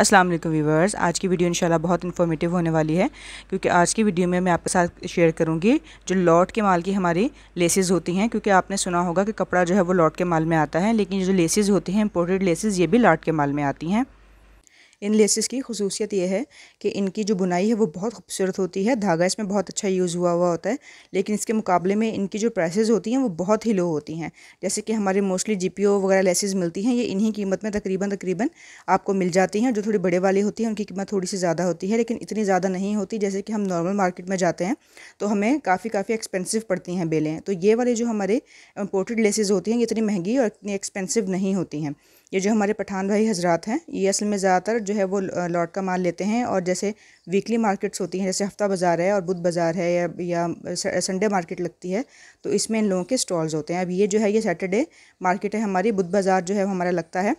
अस्सलाम वालेकुम व्यूवर्स आज की वीडियो इंशाल्लाह बहुत इन्फॉर्मेटिव होने वाली है क्योंकि आज की वीडियो में मैं आपके साथ शेयर करूंगी जो लॉट के माल की हमारी लेसेस होती हैं क्योंकि आपने सुना होगा कि कपड़ा जो है वो लॉट के माल में आता है लेकिन जो लेसेस होती हैं इम्पोर्टेड लेसेस ये भी लॉट के माल में आती हैं इन लेसिस की खसूसियत यह है कि इनकी जो बुनाई है वो बहुत खूबसूरत होती है धागा इसमें बहुत अच्छा यूज़ हुआ हुआ होता है लेकिन इसके मुकाबले में इनकी जो प्राइसेज होती हैं वो बहुत ही लो होती हैं जैसे कि हमारे मोस्टली जी वगैरह लेसिस मिलती हैं ये इन्हीं कीमत में तकरीबन तकरीबन आपको मिल जाती हैं जो थोड़ी बड़े वाली होती हैं उनकी कीमत थोड़ी सी ज़्यादा होती है लेकिन इतनी ज़्यादा नहीं होती जैसे कि हम नॉर्मल मार्केट में जाते हैं तो हमें काफ़ी काफ़ी एक्सपेंसिव पड़ती हैं बेलें तो ये वाले जो हमारे इम्पोर्टेड लेसिस होती हैं ये इतनी महंगी और इतनी एक्सपेंसिव नहीं होती हैं ये जो हमारे पठान भाई हजरात हैं ये असल में ज़्यादातर जो है वो लॉट का माल लेते हैं और जैसे वीकली मार्केट्स होती हैं जैसे हफ्ता बाज़ार है और बुध बाज़ार है या या संडे मार्केट लगती है तो इसमें इन लोगों के स्टॉल्स होते हैं अब ये जो है ये सैटरडे मार्केट है हमारी बुध बाज़ार जो है हमारा लगता है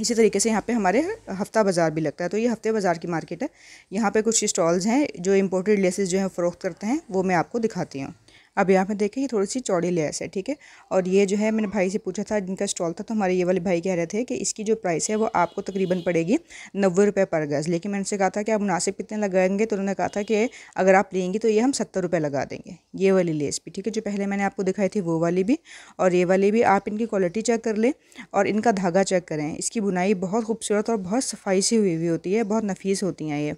इसी तरीके से यहाँ पे हमारे हफ्ता बाज़ार भी लगता है तो ये हफ्ते बाज़ार की मार्केट है यहाँ पे कुछ स्टॉल्स हैं जो इम्पोर्टेड लेसेस जो हैं फ़रोख्त करते हैं वो मैं आपको दिखाती हूँ अब यहाँ पे देखें ये थोड़ी सी चौड़ी लेस है ठीक है और ये जो है मैंने भाई से पूछा था जिनका स्टॉल था तो हमारे ये वाले भाई कह रहे थे कि इसकी जो प्राइस है वो आपको तकरीबन पड़ेगी नब्बे रुपये पर गज़ लेकिन मैंने उनसे कहा था कि आप मुनासिब कितने लगाएंगे तो उन्होंने कहा था कि अगर आप लेंगी तो ये हम सत्तर रुपये लगा देंगे ये वाली लेस भी ठीक है जो पहले मैंने आपको दिखाई थी वो वाली भी और ये वाली भी आप इनकी क्वालिटी चेक कर लें और इनका धागा चेक करें इसकी बुनाई बहुत खूबसूरत और बहुत सफाई से हुई हुई होती है बहुत नफीस होती हैं ये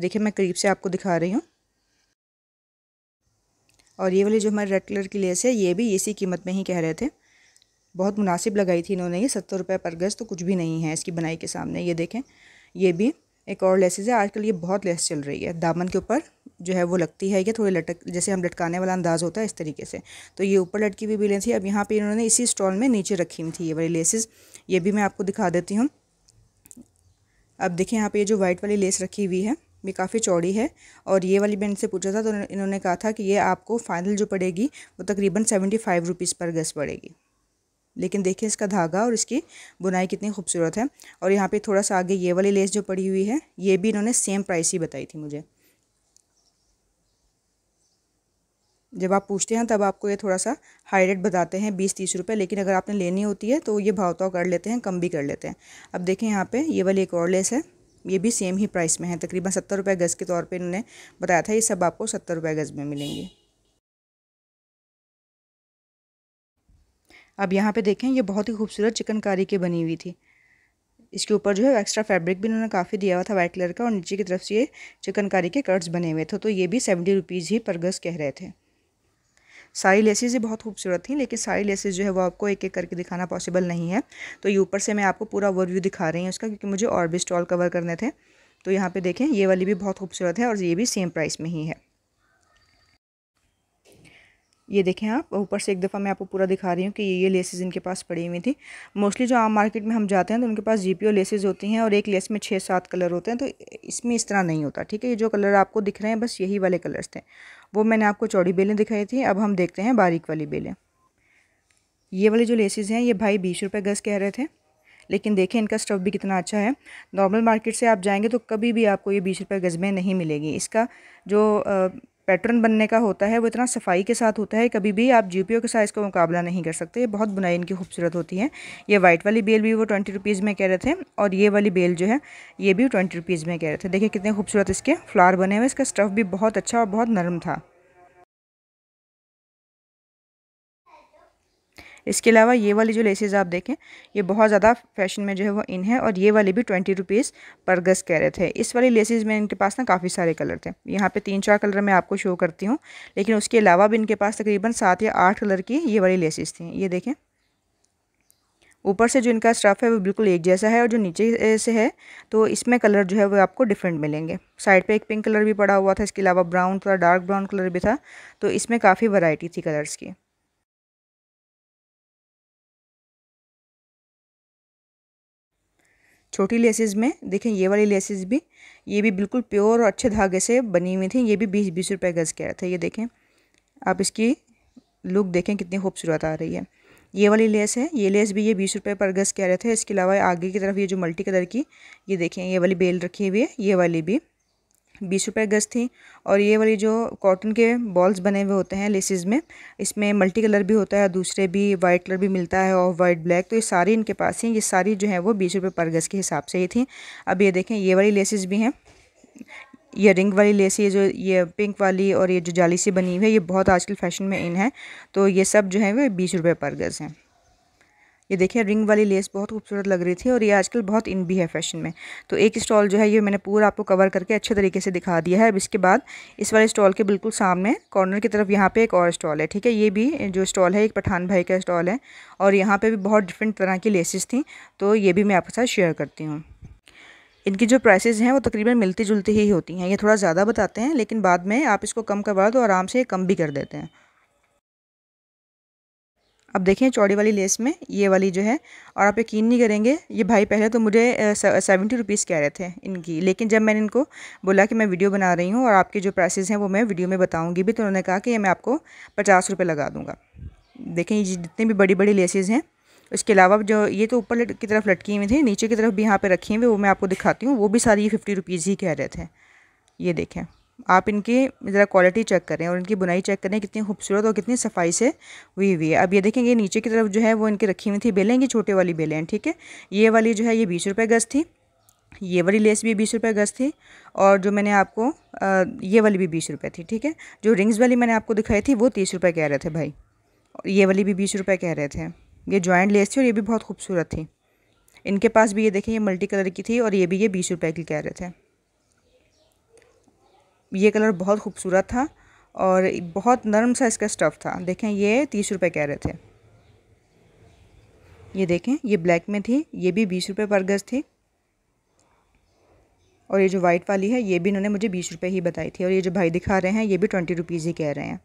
देखिए मैं करीब से आपको दिखा रही हूँ और ये वाली जो हमारे रेड कलर की लेस है ये भी इसी कीमत में ही कह रहे थे बहुत मुनासिब लगाई थी इन्होंने ये सत्तर रुपये पर गज़ तो कुछ भी नहीं है इसकी बनाई के सामने ये देखें ये भी एक और लेसेज है आजकल ये बहुत लेस चल रही है दामन के ऊपर जो है वो लगती है कि थोड़ी लटक जैसे हम लटकाने वाला अंदाज होता है इस तरीके से तो ये ऊपर लटकी हुई भी, भी थी अब यहाँ पे इन्होंने इसी स्टॉल में नीचे रखी हुई थी ये वाली लेसेज ये भी मैं आपको दिखा देती हूँ अब देखिए यहाँ पे ये जो वाइट वाली लेस रखी हुई है भी काफ़ी चौड़ी है और ये वाली मैंने इनसे पूछा था तो इन्होंने कहा था कि ये आपको फाइनल जो पड़ेगी वो तकरीबन सेवेंटी फाइव रुपीज़ पर गज़ पड़ेगी लेकिन देखिए इसका धागा और इसकी बुनाई कितनी खूबसूरत है और यहाँ पे थोड़ा सा आगे ये वाली लेस जो पड़ी हुई है ये भी इन्होंने सेम प्राइस ही बताई थी मुझे जब आप पूछते हैं तब आपको ये थोड़ा सा हाई रेट बताते हैं बीस तीस रुपये लेकिन अगर आपने लेनी होती है तो ये भावताव तो कर लेते हैं कम भी कर लेते हैं अब देखें यहाँ पे ये वाली एक और लेस है ये भी सेम ही प्राइस में है तकरीबन सत्तर रुपये गज़ के तौर पे इन्होंने बताया था ये सब आपको सत्तर रुपये गज़ में मिलेंगे अब यहाँ पे देखें ये बहुत ही खूबसूरत चिकनकारी की बनी हुई थी इसके ऊपर जो है एक्स्ट्रा फैब्रिक भी इन्होंने काफ़ी दिया हुआ था वाइट कलर का और नीचे की तरफ से ये चिकनकारी के कर्ट्स बने हुए थे तो ये भी सेवेंटी रुपीज़ ही पर गज़ कह रहे थे सारी लेसेज ही बहुत खूबसूरत थी लेकिन सारी लेसेज जो है वो आपको एक एक करके दिखाना पॉसिबल नहीं है तो ये ऊपर से मैं आपको पूरा ओवरव्यू दिखा रही हूँ उसका क्योंकि मुझे और भी स्टॉल कवर करने थे तो यहाँ पे देखें ये वाली भी बहुत खूबसूरत है और ये भी सेम प्राइस में ही है ये देखें आप ऊपर से एक दफ़ा मैं आपको पूरा दिखा रही हूँ कि ये ये लेसेज इनके पास पड़ी हुई थी मोस्टली जो आम मार्केट में हम जाते हैं तो उनके पास जी पी लेसेस होती हैं और एक लेस में छः सात कलर होते हैं तो इसमें इस तरह नहीं होता ठीक है ये जो कलर आपको दिख रहे हैं बस यही वाले कलर्स थे वो मैंने आपको चौड़ी बेलें दिखाई थी अब हम देखते हैं बारीक वाली बेलें ये वाले जो लेसेज हैं ये भाई बीस रुपये गज़ कह रहे थे लेकिन देखें इनका स्टफ़ भी कितना अच्छा है नॉर्मल मार्केट से आप जाएंगे तो कभी भी आपको ये बीस रुपये गज़ में नहीं मिलेगी इसका जो पैटर्न बनने का होता है वो इतना सफाई के साथ होता है कभी भी आप जी के साइज़ का मुकाबला नहीं कर सकते ये बहुत बुनाई इनकी खूबसूरत होती है ये वाइट वाली बेल भी वो ट्वेंटी रुपीज़ में कह रहे थे और ये वाली बेल जो है ये भी ट्वेंटी रुपीज़ में कह रहे थे देखिए कितने खूबसूरत इसके फ्लावर बने हुए इसका स्टफ़ भी बहुत अच्छा और बहुत नरम था इसके अलावा ये वाली जो लेसेज आप देखें ये बहुत ज़्यादा फैशन में जो है वो इन है और ये वाली भी ट्वेंटी रुपीज़ पर गज़ कह रहे थे इस वाली लेसेज में इनके पास ना काफ़ी सारे कलर थे यहाँ पे तीन चार कलर मैं आपको शो करती हूँ लेकिन उसके अलावा भी इनके पास तकरीबन सात या आठ कलर की ये वाली लेसेज थी ये देखें ऊपर से जो इनका स्टफ़ है वो बिल्कुल एक जैसा है और जो नीचे से है तो इसमें कलर जो है वो आपको डिफरेंट मिलेंगे साइड पे एक पिंक कलर भी पड़ा हुआ था इसके अलावा ब्राउन थोड़ा डार्क ब्राउन कलर भी था तो इसमें काफ़ी वैरायटी थी कलर्स की छोटी लेसेस में देखें ये वाली लेसेस भी ये भी बिल्कुल प्योर और अच्छे धागे से बनी हुई थी ये भी बीस बीस रुपये गज़ के आया था ये देखें आप इसकी लुक देखें कितनी खूबसूरत आ रही है ये वाली लेस है ये लेस भी ये बीस रुपये पर गज़ के आ रहे थे इसके अलावा आगे की तरफ ये जो मल्टी कलर की ये देखें ये वाली बेल रखी हुई है ये वाली भी बीस रुपये गज़ थी और ये वाली जो कॉटन के बॉल्स बने हुए होते हैं लेसिस में इसमें मल्टी कलर भी होता है दूसरे भी वाइट कलर भी मिलता है और वाइट ब्लैक तो ये सारी इनके पास हैं ये सारी जो है वो बीस रुपये पर गज़ के हिसाब से ही थी अब ये देखें ये वाली लेसिस भी हैं ये रिंग वाली लेस ये जो ये पिंक वाली और ये जो जाली सी बनी हुई है ये बहुत आजकल फैशन में इन है तो ये सब जो है वो बीस रुपये पर गज़ हैं ये देखिए रिंग वाली लेस बहुत खूबसूरत लग रही थी और ये आजकल बहुत इन भी है फैशन में तो एक स्टॉल जो है ये मैंने पूरा आपको कवर करके अच्छे तरीके से दिखा दिया है अब इसके बाद इस वाले स्टॉल के बिल्कुल सामने कॉर्नर की तरफ यहाँ पे एक और स्टॉल है ठीक है ये भी जो स्टॉल है एक पठान भाई का स्टॉल है और यहाँ पर भी बहुत डिफरेंट तरह की लेसेस थी तो ये भी मैं आपके साथ शेयर करती हूँ इनकी जो प्राइसेस हैं वो तकरीबन मिलती जुलती ही होती हैं ये थोड़ा ज़्यादा बताते हैं लेकिन बाद में आप इसको कम करवा दो आराम से कम भी कर देते हैं अब देखें चौड़ी वाली लेस में ये वाली जो है और आप यकीन नहीं करेंगे ये भाई पहले तो मुझे सेवेंटी रुपीज़ कह रहे थे इनकी लेकिन जब मैंने इनको बोला कि मैं वीडियो बना रही हूँ और आपके जो प्राइसेस हैं वो मैं वीडियो में बताऊँगी भी तो उन्होंने कहा कि मैं आपको पचास रुपये लगा दूँगा देखें ये जितने भी बड़ी बड़ी लेसेज़ हैं इसके अलावा जो ये तो ऊपर की तरफ लटकी हुई थी नीचे की तरफ भी यहाँ पर रखी हुई वो मैं आपको दिखाती हूँ वो भी सारी ये फिफ्टी रुपीज़ ही कह रहे थे ये देखें आप इनकी ज़रा क्वालिटी चेक करें और इनकी बुनाई चेक करें कितनी खूबसूरत और कितनी सफाई से हुई हुई है अब ये देखेंगे नीचे की तरफ जो है वो इनकी रखी हुई थी बेलें ये छोटे वाली बेलें हैं ठीक है ये वाली जो है ये बीस रुपये गज़ थी ये वाली लेस भी बीस रुपये गज़ थी और जो मैंने आपको ये वाली भी बीस रुपये थी ठीक है जो रिंग्स वाली मैंने आपको दिखाई थी वो तीस रुपये कह रहे थे भाई और ये वाली भी बीस रुपये कह रहे थे ये जॉइंट लेस थी और ये भी बहुत खूबसूरत थी इनके पास भी ये देखें ये मल्टी कलर की थी और ये भी ये बीस रुपये की कह रहे थे ये कलर बहुत खूबसूरत था और बहुत नरम सा इसका स्टफ़ था देखें ये तीस रुपये कह रहे थे ये देखें ये ब्लैक में थी ये भी बीस रुपये पर गज़ थी और ये जो वाइट वाली है ये भी इन्होंने मुझे बीस रुपये ही बताई थी और ये जो भाई दिखा रहे हैं ये भी ट्वेंटी रुपीज़ ही कह रहे हैं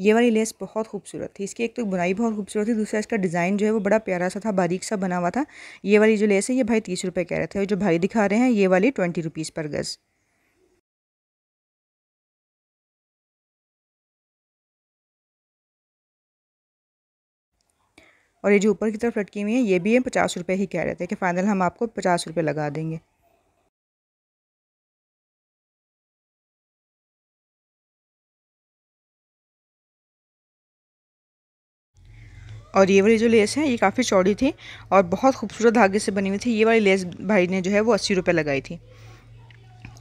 ये वाली लेस बहुत खूबसूरत थी इसकी एक तो बुनाई बहुत खूबसूरत थी दूसरा इसका डिज़ाइन जो है वो बड़ा प्यारा सा था बारीक सा बना हुआ था ये वाली जो लेस है ये भाई तीस रुपये कह रहे थे और जो भाई दिखा रहे हैं ये वाली ट्वेंटी रुपीज़ पर गज़ और ये जो ऊपर की तरफ लटकी हुई है ये भी है पचास रुपये ही कह रहे थे कि फ़ाइनल हम आपको पचास रुपये लगा देंगे और ये वाली जो लेस है ये काफ़ी चौड़ी थी और बहुत खूबसूरत धागे से बनी हुई थी ये वाली लेस भाई ने जो है वो अस्सी रुपये लगाई थी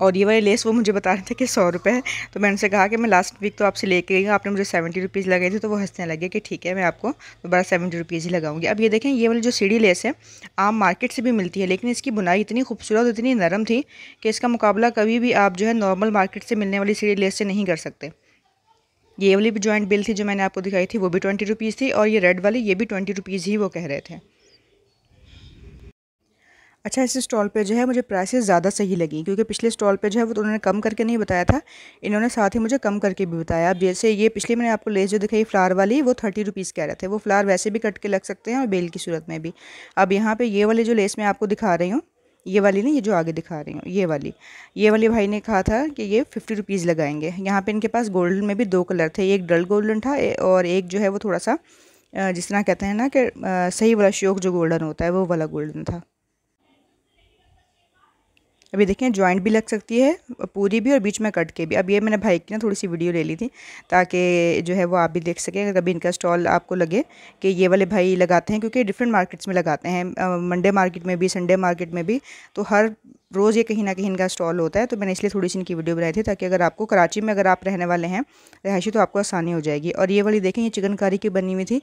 और ये वाली लेस वो मुझे बता रहे थे कि सौ रुपये है तो मैंने उनसे कहा कि मैं लास्ट वीक तो आपसे लेके गई हूँ आपने मुझे सेवेंटी रुपीज़ लगाई थी तो वो हंसने लगे कि ठीक है मैं आपको दोबारा सेवेंटी रुपीज़ ही लगाऊंगी अब ये देखें ये वाली जो सीढ़ी लेस है आम मार्केट से भी मिलती है लेकिन इसकी बुनाई इतनी खूबसूरत इतनी नरम थी कि इसका मुकाबला कभी भी आप जो है नॉर्मल मार्केट से मिलने वाली सीढ़ी लेस से नहीं कर सकते ये वाली भी जॉइंट बिल थी जो मैंने आपको दिखाई थी वो भी ट्वेंटी रुपीज़ थी और ये रेड वाली ये भी ट्वेंटी रुपीज़ ही वो कह रहे थे अच्छा इस स्टॉल पे जो है मुझे प्राइसेस ज़्यादा सही लगी क्योंकि पिछले स्टॉल पे जो है वो तो उन्होंने कम करके नहीं बताया था इन्होंने साथ ही मुझे कम करके भी बताया अब जैसे ये पिछले मैंने आपको लेस जो दिखाई फ्लावर वाली वो थर्टी रुपीज़ कह रहे थे वो फ्लावर वैसे भी कट के लग सकते हैं और बेल की सूरत में भी अब यहाँ पर ये वाले जो लेस मैं आपको दिखा रही हूँ ये वाली नहीं ये जो आगे दिखा रही हूँ ये वाली ये वाली भाई ने कहा था कि ये फिफ्टी रुपीज़ लगाएंगे यहाँ पे इनके पास गोल्डन में भी दो कलर थे एक डल गोल्डन था और एक जो है वो थोड़ा सा जिस तरह कहते हैं ना कि सही वाला श्योक जो गोल्डन होता है वो वाला गोल्डन था अभी देखें जॉइंट भी लग सकती है पूरी भी और बीच में कट के भी अब ये मैंने भाई की ना थोड़ी सी वीडियो ले ली थी ताकि जो है वो आप भी देख सकें अगर कभी इनका स्टॉल आपको लगे कि ये वाले भाई लगाते हैं क्योंकि डिफरेंट मार्केट्स में लगाते हैं मंडे मार्केट में भी संडे मार्केट में भी तो हर रोज़ ये कहीं ना कहीं इनका स्टॉल होता है तो मैंने इसलिए थोड़ी सी इनकी वीडियो बनाई थी ताकि अगर आपको कराची में अगर आप रहने वाले हैं रहायशी तो आपको आसानी हो जाएगी और ये वाली देखें ये चिकनकारी की बनी हुई थी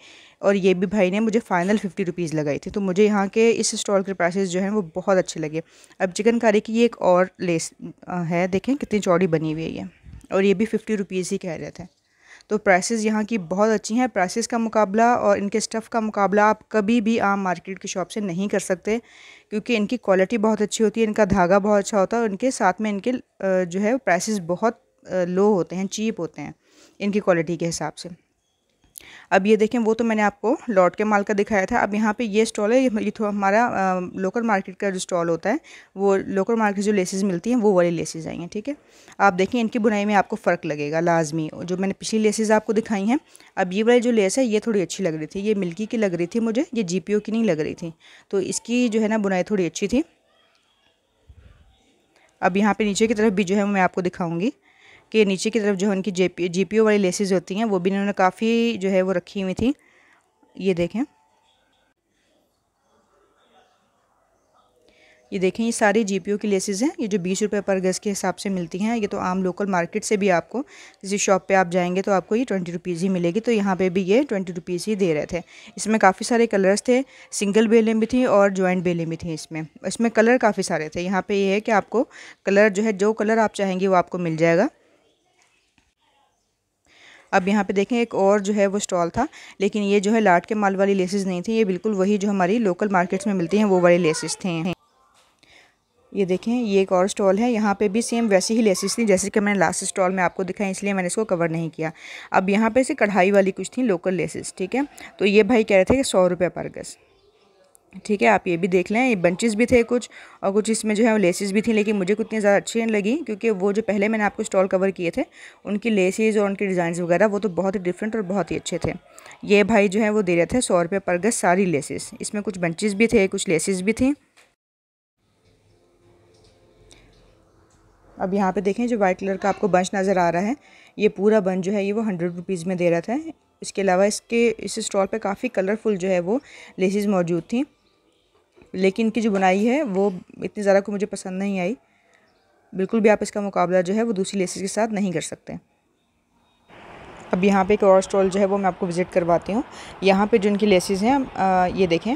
और ये भी भाई ने मुझे फ़ाइनल फिफ्टी रुपीज़ लगाई थी तो मुझे यहाँ के इस स्टॉल के प्राइसेस जो हैं वो बहुत अच्छे लगे अब चिकनकारी की ये एक और लेस है देखें कितनी चौड़ी बनी हुई है ये और ये भी फिफ्टी रुपीज़ ही कह रहे थे तो प्राइसेस यहाँ की बहुत अच्छी हैं प्राइसेस का मुकाबला और इनके स्टफ़ का मुकाबला आप कभी भी आम मार्केट की शॉप से नहीं कर सकते क्योंकि इनकी क्वालिटी बहुत अच्छी होती है इनका धागा बहुत अच्छा होता है और इनके साथ में इनके जो है प्राइसेस बहुत लो होते हैं चीप होते हैं इनकी क्वालिटी के हिसाब से अब ये देखें वो तो मैंने आपको लॉट के माल का दिखाया था अब यहाँ पे ये स्टॉल है ये तो हमारा लोकल मार्केट का जो स्टॉल होता है वो लोकल मार्केट जो लेसेज मिलती हैं वो वाली लेसेज आई हैं ठीक है आप देखें इनकी बुनाई में आपको फ़र्क लगेगा लाजमी जो मैंने पिछली लेसेज आपको दिखाई हैं अब ये वाली जो लेस है ये थोड़ी अच्छी लग रही थी ये मिल्की की लग रही थी मुझे ये जी की नहीं लग रही थी तो इसकी जो है ना बुनाई थोड़ी अच्छी थी अब यहाँ पे नीचे की तरफ भी जो है मैं आपको दिखाऊंगी के नीचे की तरफ जो है उनकी J P G P O वाली लेसेज होती हैं वो भी इन्होंने काफ़ी जो है वो रखी हुई थी ये देखें ये देखें ये सारी जी पी ओ की लेसेज हैं ये जो बीस रुपये पर गज़ के हिसाब से मिलती हैं ये तो आम लोकल मार्केट से भी आपको किसी शॉप पे आप जाएंगे तो आपको ये ट्वेंटी रुपीज़ ही मिलेगी तो यहाँ पे भी ये ट्वेंटी रुपीज़ ही दे रहे थे इसमें काफ़ी सारे कलर्स थे सिंगल बेलें भी थी और जॉइंट बेलें भी थी इसमें इसमें कलर काफ़ी सारे थे यहाँ पर ये यह है कि आपको कलर जो है जो कलर आप चाहेंगे वो आपको मिल जाएगा अब यहाँ पे देखें एक और जो है वो स्टॉल था लेकिन ये जो है लाट के माल वाली लेसेस नहीं थी ये बिल्कुल वही जो हमारी लोकल मार्केट्स में मिलती हैं वो वाली लेसेस थे ये देखें ये एक और स्टॉल है यहाँ पे भी सेम वैसी ही लेसेस थी जैसे कि मैंने लास्ट स्टॉल में आपको दिखाया इसलिए मैंने इसको कवर नहीं किया अब यहाँ पे से कढ़ाई वाली कुछ थी लोकल लेसेस ठीक है तो ये भाई कह रहे थे कि सौ रुपये पर गज़ ठीक है आप ये भी देख लें ये बंचेस भी थे कुछ और कुछ इसमें जो है वो लेसेस भी थी लेकिन मुझे कुछ इतनी ज़्यादा अच्छी नहीं लगी क्योंकि वो जो पहले मैंने आपको स्टॉल कवर किए थे उनकी लेसेस और उनके डिज़ाइन वगैरह वो तो बहुत ही डिफरेंट और बहुत ही अच्छे थे ये भाई जो है वो दे रहे थे सौ रुपये पर गज सारी लेसेस इसमें कुछ बंचेज भी थे कुछ लेसेस भी थी अब यहाँ पर देखें जो वाइट कलर का आपको बंच नज़र आ रहा है ये पूरा बंच जो है ये वो हंड्रेड रुपीज़ में दे रहा था इसके अलावा इसके इस स्टॉल पे काफ़ी कलरफुल जो है वो लेसिस मौजूद थी लेकिन इनकी जो बुनाई है वो इतनी ज़्यादा को मुझे पसंद नहीं आई बिल्कुल भी आप इसका मुकाबला जो है वो दूसरी लेसेस के साथ नहीं कर सकते अब यहाँ पे एक और स्टॉल जो है वो मैं आपको विज़िट करवाती हूँ यहाँ पे जो इनकी लेसेस हैं ये देखें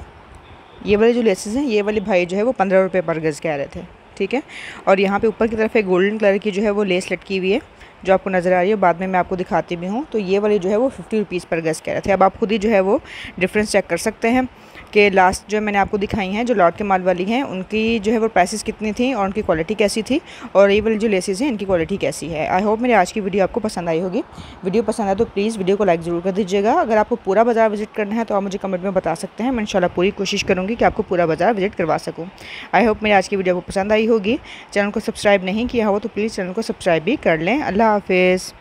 ये वाले जो लेसेस हैं ये वाले भाई जो है वो पंद्रह रुपये पर गज़ कह रहे थे ठीक है और यहाँ पे ऊपर की तरफ एक गोल्डन कलर की जो है वो लेस लटकी हुई है जो आपको नज़र आ रही है बाद में मैं आपको दिखाती भी हूँ तो ये वाली जो है वो फिफ्टी रुपीज़ पर गज़ कह रहे थे अब आप खुद ही जो है वो डिफरेंस चेक कर सकते हैं कि लास्ट जो मैंने आपको दिखाई हैं जो लॉट के माल वाली हैं उनकी जो है वो प्राइसेस कितनी थी और उनकी क्वालिटी कैसी थी और ये वाली जो लेसेज हैं इनकी क्वालिटी कैसी है आई होप मेरी आज की वीडियो आपको पसंद आई होगी वीडियो पसंद आए तो प्लीज़ वीडियो को लाइक ज़रूर कर दीजिएगा अगर आपको पूरा बाज़ार विजिट करना है तो आप मुझे कमेंट में बता सकते हैं मैं इनशाला पूरी कोशिश करूँगी कि आपको पूरा बाज़ार विजिट करवा सकूँ आई होप मेरी आज की वीडियो आपको पसंद आई होगी चैनल को सब्सक्राइब नहीं किया हो तो प्लीज़ चैनल को सब्सक्राइब भी कर लें अल्लाह अल्लाह हाफिज़